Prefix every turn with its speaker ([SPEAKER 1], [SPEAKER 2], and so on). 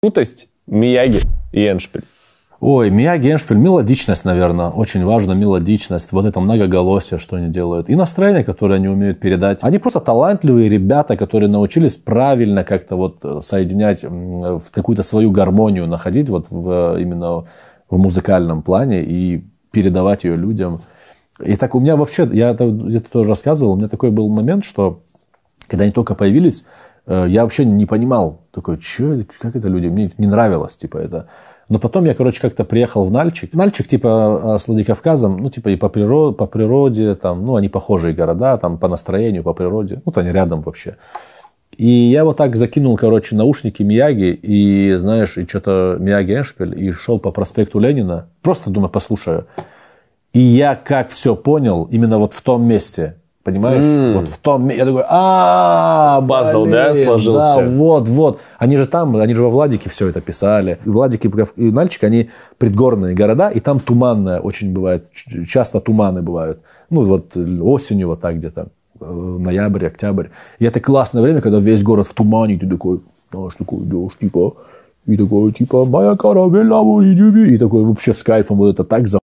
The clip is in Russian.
[SPEAKER 1] Крутость Мияги и Эншпиль. Ой, Мияги, Эншпиль, мелодичность, наверное, очень важно, мелодичность, вот это многоголосие, что они делают, и настроение, которое они умеют передать. Они просто талантливые ребята, которые научились правильно как-то вот э, соединять в какую-то свою гармонию, находить вот в, э, именно в музыкальном плане и передавать ее людям. И так у меня вообще, я это где-то тоже рассказывал, у меня такой был момент, что когда они только появились, Э, я вообще не понимал, такой, что, как это люди, мне не нравилось, типа, это. Но потом я, короче, как-то приехал в Нальчик. Нальчик, типа, э, с Владикавказом, ну, типа, и по природе, по природе, там, ну, они похожие города, там, по настроению, по природе. Ну, вот они рядом вообще. И я вот так закинул, короче, наушники Мияги, и, знаешь, и что-то Мияги Эшпель, и шел по проспекту Ленина. Просто, думаю, послушаю. И я как все понял именно вот в том месте. Понимаешь? Mm. Вот в том... Я такой,
[SPEAKER 2] а базал, да, сложился? Да,
[SPEAKER 1] вот, вот. Они же там, они же во Владике все это писали. Владик и, Нальчик, они предгорные города, и там туманное очень бывает. Часто туманы бывают. Ну, вот осенью вот так где-то. Э, ноябрь, октябрь. И это классное время, когда весь город в тумане, и ты такой, знаешь, такой идешь, типа... И такой, типа, моя каравелла, и такой вообще с кайфом вот это так за